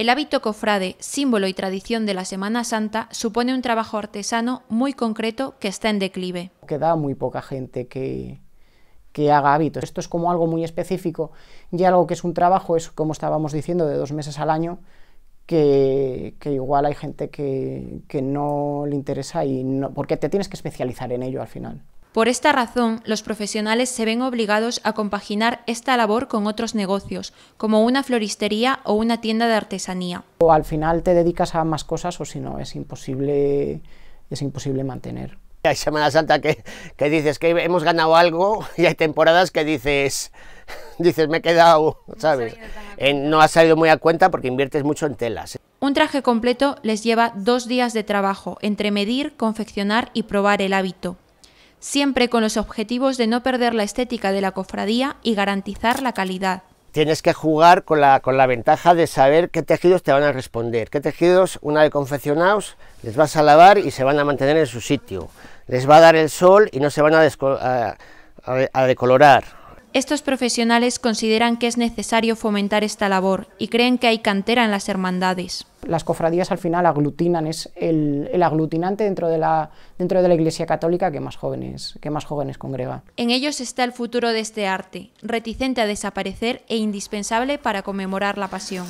El hábito cofrade, símbolo y tradición de la Semana Santa, supone un trabajo artesano muy concreto que está en declive. Queda muy poca gente que, que haga hábitos. Esto es como algo muy específico y algo que es un trabajo, es como estábamos diciendo, de dos meses al año, que, igual hay gente que, no le interesa y no, porque te tienes que especializar en ello al final. Por esta razón, los profesionales se ven obligados a compaginar esta labor con otros negocios, como una floristería o una tienda de artesanía. O al final te dedicas a más cosas o si no, es imposible, es imposible mantener. Hay Semana Santa que, que, dices que hemos ganado algo y hay temporadas que dices, dices me he quedado, ¿sabes? Eh, no ha salido muy a cuenta porque inviertes mucho en telas. Un traje completo les lleva dos días de trabajo entre medir, confeccionar y probar el hábito siempre con los objetivos de no perder la estética de la cofradía y garantizar la calidad. Tienes que jugar con la, ventaja de saber qué tejidos te van a responder, qué tejidos una vez confeccionados les vas a lavar y se van a mantener en su sitio, les va a dar el sol y no se van a decolorar. Estos profesionales consideran que es necesario fomentar esta labor y creen que hay cantera en las hermandades. Las cofradías al final aglutinan, es el, aglutinante dentro de, la, dentro de la Iglesia Católica que más, jóvenes, que más jóvenes congrega. En ellos está el futuro de este arte, reticente a desaparecer e indispensable para conmemorar la pasión.